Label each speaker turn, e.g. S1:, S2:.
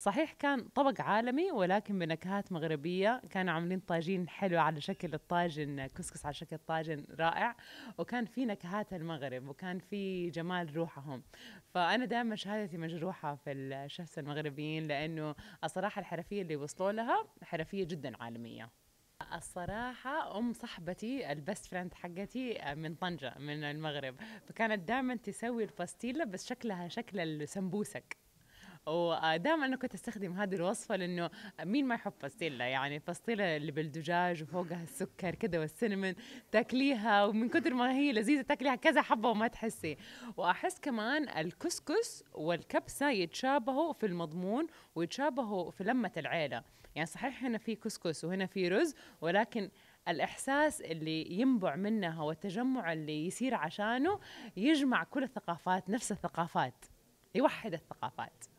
S1: صحيح كان طبق عالمي ولكن بنكهات مغربية كانوا عاملين طاجين حلو على شكل الطاجن كسكس على شكل طاجن رائع وكان في نكهات المغرب وكان في جمال روحهم فأنا دائما شهادتي مجروحة في الشخص المغربيين لأنه الصراحة الحرفية اللي وصلوا لها حرفية جدا عالمية الصراحة أم صاحبتي البست فريند حقتي من طنجة من المغرب فكانت دائما تسوي الباستيلا بس شكلها شكل السمبوسك ودائما انا كنت استخدم هذه الوصفه لانه مين ما يحب باستيلا يعني باستيلا اللي بالدجاج وفوقها السكر كذا والسينمون تاكليها ومن كثر ما هي لذيذه تاكليها كذا حبه وما تحسي واحس كمان الكسكس والكبسه يتشابهوا في المضمون ويتشابهوا في لمه العيله يعني صحيح هنا في كسكس وهنا في رز ولكن الاحساس اللي ينبع منها والتجمع اللي يصير عشانه يجمع كل الثقافات نفس الثقافات يوحد الثقافات